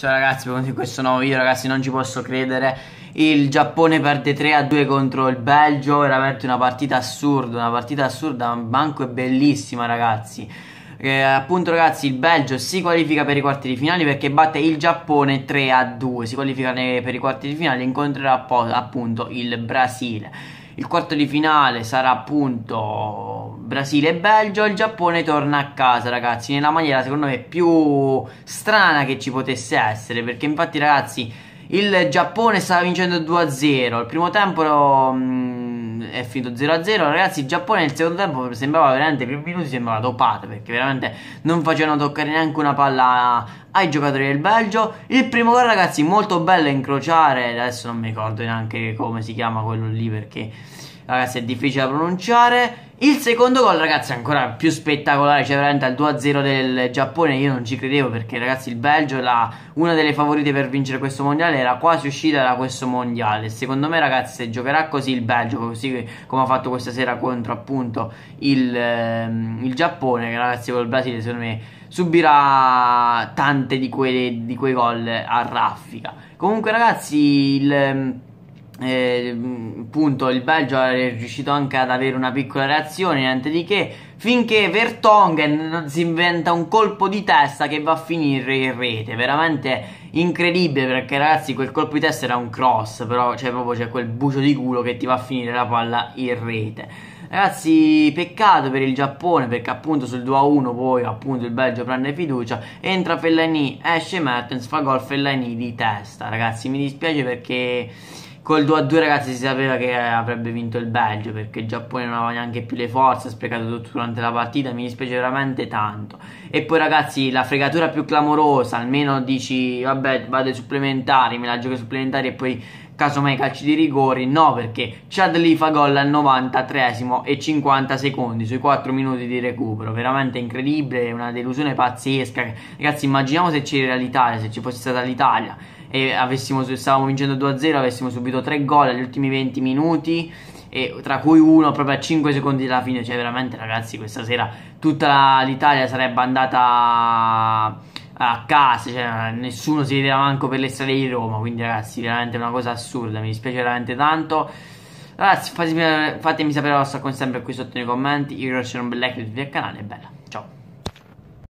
Ciao ragazzi, benvenuti in questo nuovo video, ragazzi, non ci posso credere. Il Giappone perde 3 a 2 contro il Belgio, veramente una partita assurda, una partita assurda, manco è bellissima, ragazzi. Eh, appunto ragazzi il Belgio si qualifica per i quarti di finale perché batte il Giappone 3 a 2 si qualifica per i quarti di finale incontrerà appunto il Brasile il quarto di finale sarà appunto Brasile e Belgio. Il Giappone torna a casa, ragazzi, nella maniera secondo me più strana che ci potesse essere. Perché infatti, ragazzi, il Giappone stava vincendo 2-0. Il primo tempo. Mh, mm, è finito 0-0. Ragazzi, il Giappone nel secondo tempo sembrava veramente, i primi minuti sembrava dopato perché veramente non facevano toccare neanche una palla ai giocatori del Belgio. Il primo gol, ragazzi, molto bello incrociare. Adesso non mi ricordo neanche come si chiama quello lì perché Ragazzi, è difficile da pronunciare. Il secondo gol, ragazzi, è ancora più spettacolare. Cioè, veramente al 2-0 del Giappone. Io non ci credevo perché, ragazzi, il Belgio era una delle favorite per vincere questo mondiale. Era quasi uscita da questo mondiale. Secondo me, ragazzi, se giocherà così il Belgio, così come ha fatto questa sera contro appunto il, ehm, il Giappone, che ragazzi, col Brasile, secondo me subirà tante di, quei, di quei gol a raffica. Comunque, ragazzi, il. Ehm, eh, appunto il Belgio è riuscito anche ad avere una piccola reazione, niente di che, finché Vertonghen si inventa un colpo di testa che va a finire in rete, veramente incredibile perché ragazzi quel colpo di testa era un cross, però cioè, proprio c'è quel bucio di culo che ti va a finire la palla in rete. Ragazzi, peccato per il Giappone perché appunto sul 2-1 poi appunto il Belgio prende fiducia, entra Fellaini, esce Mertens, fa gol Fellaini di testa. Ragazzi, mi dispiace perché Col 2-2 a ragazzi si sapeva che avrebbe vinto il Belgio perché il Giappone non aveva neanche più le forze, ha sprecato tutto durante la partita, mi dispiace veramente tanto. E poi ragazzi la fregatura più clamorosa, almeno dici vabbè vado ai supplementari, me la gioco ai supplementari e poi casomai calci di rigori, no perché Chad Lee fa gol al 93 e 50 secondi sui 4 minuti di recupero, veramente incredibile, una delusione pazzesca, ragazzi immaginiamo se c'era l'Italia, se ci fosse stata l'Italia e avessimo, stavamo vincendo 2-0, avessimo subito 3 gol agli ultimi 20 minuti e tra cui uno proprio a 5 secondi dalla fine, cioè veramente ragazzi questa sera tutta l'Italia sarebbe andata a casa, cioè nessuno si vedeva manco per le strade di Roma, quindi ragazzi veramente una cosa assurda, mi dispiace veramente tanto. Ragazzi fatemi, fatemi sapere la vostra con sempre qui sotto nei commenti, io un sono Black, iscrivetevi al canale, bella, ciao!